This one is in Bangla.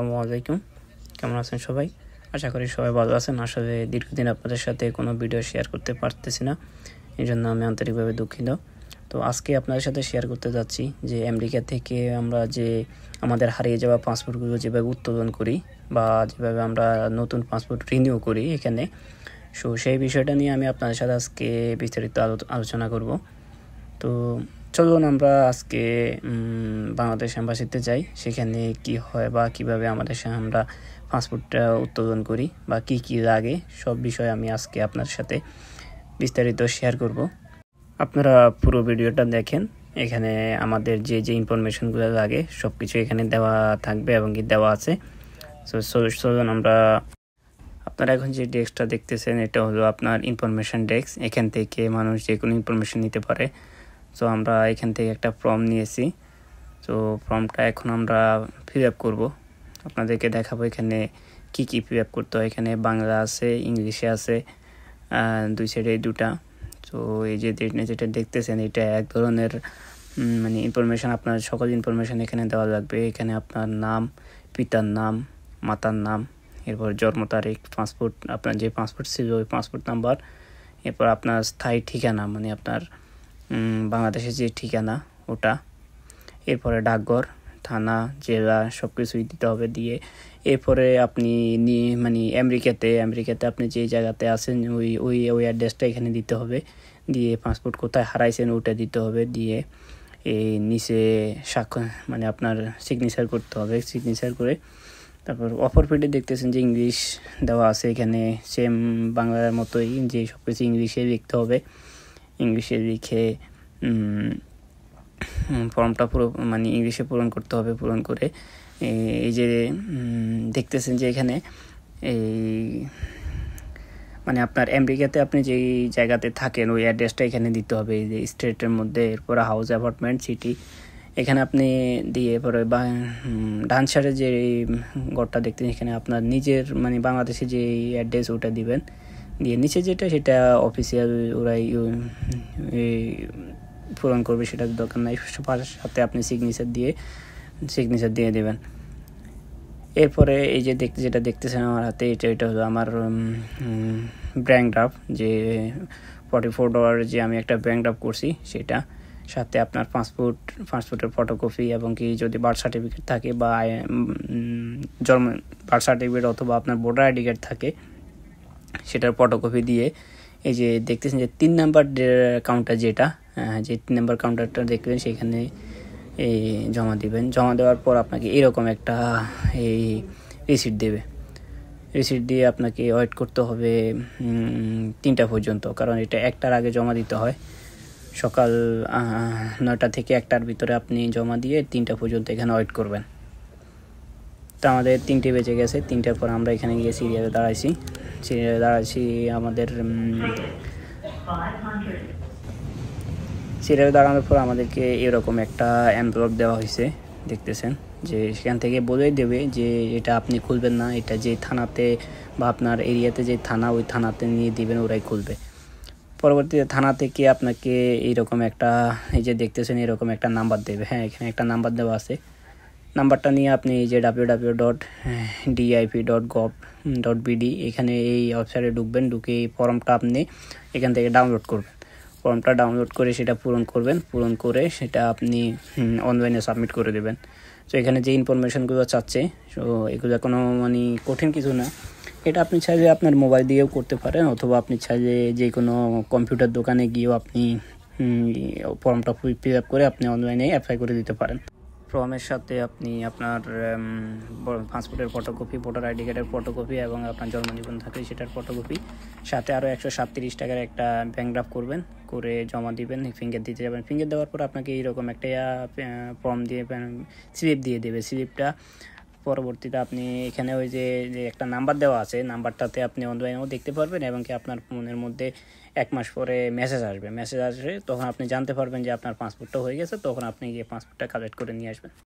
আসসালামু আলাইকুম কেমন আছেন সবাই আশা করি সবাই ভালো আছেন আসলে দীর্ঘদিন আপনাদের সাথে কোনো ভিডিও শেয়ার করতে পারতেছি না এই জন্য আমি আন্তরিকভাবে দুঃখিত তো আজকে আপনাদের সাথে শেয়ার করতে যাচ্ছি যে আমেরিকা থেকে আমরা যে আমাদের হারিয়ে যাওয়া পাসপোর্টগুলো যেভাবে উত্তোলন করি বা যেভাবে আমরা নতুন পাসপোর্ট রিনিউ করি এখানে সো সেই বিষয়টা নিয়ে আমি আপনাদের সাথে আজকে বিস্তারিত আলোচনা করব তো চলুন আমরা আজকে বাংলাদেশ অ্যাম্বাসিতে যাই সেখানে কি হয় বা কিভাবে আমাদের আমরা পাসপোর্টটা উত্তোলন করি বা কি কি লাগে সব বিষয়ে আমি আজকে আপনার সাথে বিস্তারিত শেয়ার করব আপনারা পুরো ভিডিওটা দেখেন এখানে আমাদের যে যে ইনফরমেশনগুলো লাগে সব কিছু এখানে দেওয়া থাকবে এবং কি দেওয়া আছে সো চলুন আমরা আপনারা এখন যে ডেস্কটা দেখতেছেন এটা হলো আপনার ইনফরমেশন ডেস্ক এখান থেকে মানুষ যে কোনো ইনফরমেশন নিতে পারে সো আমরা এখান থেকে একটা ফর্ম নিয়েছি তো ফর্মটা এখন আমরা ফিল আপ করবো আপনাদেরকে দেখাবো এখানে কি কি ফিল আপ করতে হয় এখানে বাংলা আছে ইংলিশে আছে দুই সাইডে দুটা তো এই যে যেটা দেখতেছেন এটা এক ধরনের মানে ইনফরমেশান আপনার সকল ইনফরমেশান এখানে দেওয়া লাগবে এখানে আপনার নাম পিতার নাম মাতার নাম এরপর জন্ম তারিখ পাসপোর্ট আপনার যে পাসপোর্ট ছিল ওই পাসপোর্ট নাম্বার এরপর আপনার স্থায়ী ঠিকানা মানে আপনার বাংলাদেশের যে ঠিকানা ওটা এরপরে ডাকঘর থানা জেলা সব কিছুই দিতে হবে দিয়ে এরপরে আপনি মানে আমেরিকাতে আমেরিকাতে আপনি যে জায়গাতে আছেন ওই ওই ওই অ্যাড্রেসটা এখানে দিতে হবে দিয়ে পাসপোর্ট কোথায় হারাইছেন ওটা দিতে হবে দিয়ে এই নিচে স্বাক্ষর মানে আপনার সিগনেচার করতে হবে সিগনেচার করে তারপর অফার পেটে দেখতেছেন যে ইংলিশ দেওয়া আছে এখানে সেম বাংলার মতোই যে সব কিছু ইংলিশে লিখতে হবে ইংলিশে লিখে ফর্মটা পুরো মানে ইংলিশে পূরণ করতে হবে পূরণ করে এই যে দেখতেছেন যে এখানে এই মানে আপনার আমেরিকাতে আপনি যেই জায়গাতে থাকেন ওই অ্যাড্রেসটা এখানে দিতে হবে এই যে স্টেটের মধ্যে এরপরে হাউস অ্যাপার্টমেন্ট সিটি এখানে আপনি দিয়ে এরপরে ডান ডান্সারের যে ঘরটা দেখতেন এখানে আপনার নিজের মানে বাংলাদেশে যে অ্যাড্রেস ওটা দিবেন দিয়ে নিচে যেটা সেটা অফিসিয়াল ওরাই পূরণ করবে সেটা দরকার নাই সাথে আপনি সিগনেচার দিয়ে সিগনেচার দিয়ে দেবেন এরপরে এই যে দেখতে যেটা দেখতেছেন আমার হাতে এটা এটা হলো আমার ব্র্যাঙ্ক ড্রাফ যে ফর্টি ফোর ডলার যে আমি একটা ব্যাঙ্ক ড্রাফ করছি সেটা সাথে আপনার পাসপোর্ট পাসপোর্টের ফটোকপি এবং কি যদি বার্থ সার্টিফিকেট থাকে বা জন্ম বার্থ সার্টিফিকেট অথবা আপনার ভোটার আইডি কার্ড থাকে সেটার ফটোকপি দিয়ে এই যে দেখতেছেন যে তিন নাম্বার কাউন্টার যেটা যে তিন নাম্বার কাউন্টারটা দেখবেন সেখানে এই জমা দিবেন জমা দেওয়ার পর আপনাকে এরকম একটা এই রিসিট দেবে রিসিট দিয়ে আপনাকে ওয়েট করতে হবে তিনটা পর্যন্ত কারণ এটা একটার আগে জমা দিতে হয় সকাল নয়টা থেকে একটার ভিতরে আপনি জমা দিয়ে তিনটা পর্যন্ত এখানে ওয়েট করবেন তো আমাদের তিনটে বেজে গেছে তিনটার পর আমরা এখানে গিয়ে সিরিয়ালে দাঁড়াইছি সিরিয়ালে দাঁড়াইছি আমাদের সিরিয়ালে দাঁড়ানোর পর আমাদেরকে এরকম একটা অ্যাম্পলপ দেওয়া হয়েছে দেখতেছেন যে সেখান থেকে বলেই দেবে যে এটা আপনি খুলবেন না এটা যে থানাতে বা আপনার এরিয়াতে যে থানা ওই থানাতে নিয়ে দিবেন ওরাই খুলবে পরবর্তীতে থানা থেকে আপনাকে এইরকম একটা এই যে দেখতেছেন এরকম একটা নাম্বার দেবে হ্যাঁ এখানে একটা নাম্বার দেওয়া আছে নাম্বারটা নিয়ে আপনি এই যে W W dot DIP dot gov dot BD এখানে এই ওয়েবসাইটে ঢুকবেন ঢুকে এই ফর্মটা আপনি এখান থেকে ডাউনলোড করবেন ফর্মটা ডাউনলোড করে সেটা পূরণ করবেন পূরণ করে সেটা আপনি অনলাইনে সাবমিট করে দেবেন তো এখানে যে ইনফরমেশানগুলো চাচ্ছে সো এগুলো কোনো মানে কঠিন কিছু না এটা আপনি চাইলে আপনার মোবাইল দিয়েও করতে পারেন অথবা আপনি চাইলে যে কোনো কম্পিউটার দোকানে গিয়েও আপনি ফর্মটা ফিল আপ করে আপনি অনলাইনে অ্যাপ্লাই করে দিতে পারেন ফর্মের সাথে আপনি আপনার পাসপোর্টের ফটোকপি ভোটার আইডি কার্ডের ফটোকপি এবং আপনার জন্ম নিবন্ধন থাকলে সেটার ফটোকপি সাথে আরও একশো সাতত্রিশ টাকার একটা ব্যাঙ্ক করবেন করে জমা দিবেন ফিঙ্গার দিতে যাবেন ফিঙ্গার দেওয়ার পর আপনাকে এইরকম একটা ফর্ম দিয়ে স্লিপ দিয়ে দেবে স্লিপটা পরবর্তীতে আপনি এখানে ওই যে একটা নাম্বার দেওয়া আছে নাম্বারটাতে আপনি অনলাইনেও দেখতে পারবেন এবং কি আপনার ফোনের মধ্যে এক মাস পরে মেসেজ আসবে মেসেজ আসবে তখন আপনি জানতে পারবেন যে আপনার পাসপোর্টটা হয়ে গেছে তখন আপনি গিয়ে পাসপোর্টটা কালেক্ট করে নিয়ে আসবেন